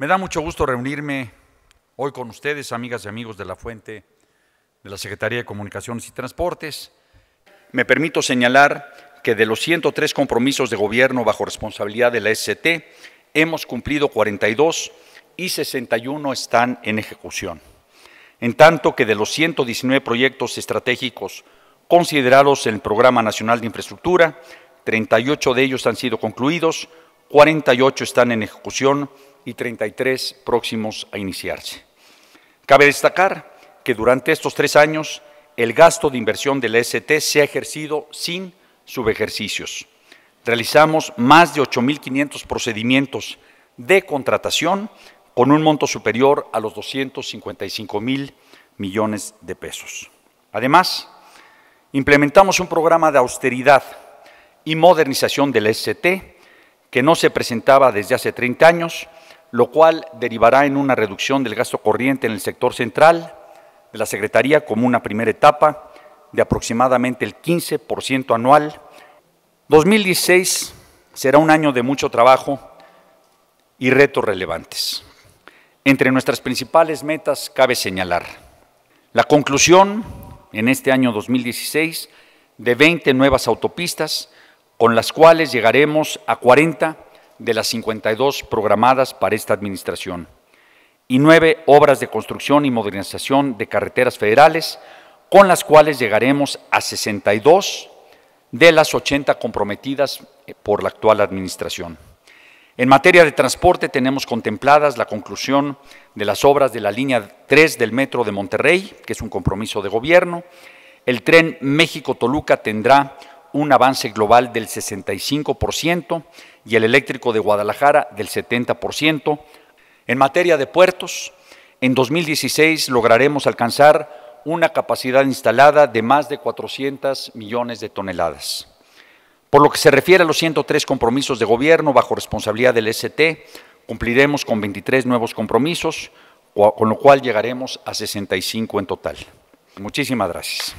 Me da mucho gusto reunirme hoy con ustedes, amigas y amigos de la fuente de la Secretaría de Comunicaciones y Transportes. Me permito señalar que de los 103 compromisos de gobierno bajo responsabilidad de la ST, hemos cumplido 42 y 61 están en ejecución. En tanto que de los 119 proyectos estratégicos considerados en el Programa Nacional de Infraestructura, 38 de ellos han sido concluidos, 48 están en ejecución y 33 próximos a iniciarse. Cabe destacar que durante estos tres años el gasto de inversión del e ST se ha ejercido sin subejercicios. Realizamos más de 8.500 procedimientos de contratación con un monto superior a los 255 mil millones de pesos. Además, implementamos un programa de austeridad y modernización del e ST no se presentaba desde hace 30 años, lo cual derivará en una reducción del gasto corriente en el sector central de la Secretaría como una primera etapa de aproximadamente el 15% anual. 2016 será un año de mucho trabajo y retos relevantes. Entre nuestras principales metas cabe señalar la conclusión en este año 2016 de 20 nuevas autopistas con las cuales llegaremos a 40 de las 52 programadas para esta administración, y nueve obras de construcción y modernización de carreteras federales, con las cuales llegaremos a 62 de las 80 comprometidas eh, por la actual administración. En materia de transporte tenemos contempladas la conclusión de las obras de la línea 3 del Metro de Monterrey, que es un compromiso de gobierno. El tren México-Toluca tendrá un avance global del 65% y el eléctrico de Guadalajara del 70%. En materia de puertos, en 2016 lograremos alcanzar una capacidad instalada de más de 400 millones de toneladas. Por lo que se refiere a los 103 compromisos de gobierno bajo responsabilidad del ST, cumpliremos con 23 nuevos compromisos, con lo cual llegaremos a 65 en total. Muchísimas gracias.